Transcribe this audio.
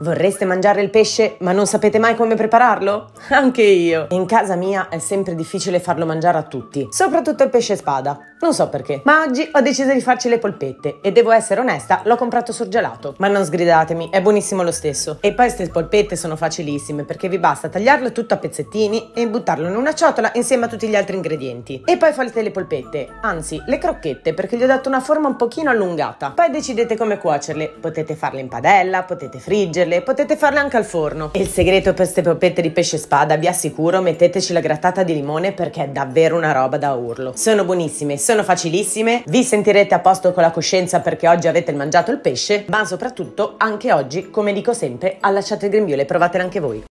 Vorreste mangiare il pesce ma non sapete mai come prepararlo? Anche io! In casa mia è sempre difficile farlo mangiare a tutti, soprattutto il pesce spada. Non so perché, ma oggi ho deciso di farci le polpette e devo essere onesta, l'ho comprato surgelato. Ma non sgridatemi, è buonissimo lo stesso. E poi queste polpette sono facilissime perché vi basta tagliarlo tutto a pezzettini e buttarlo in una ciotola insieme a tutti gli altri ingredienti. E poi fate le polpette, anzi le crocchette perché gli ho dato una forma un pochino allungata. Poi decidete come cuocerle, potete farle in padella, potete friggerle, potete farle anche al forno. E il segreto per queste polpette di pesce spada, vi assicuro, metteteci la grattata di limone perché è davvero una roba da urlo. Sono buonissime, sono sono facilissime, vi sentirete a posto con la coscienza perché oggi avete mangiato il pesce, ma soprattutto anche oggi, come dico sempre, allacciate il grembiule e provatela anche voi.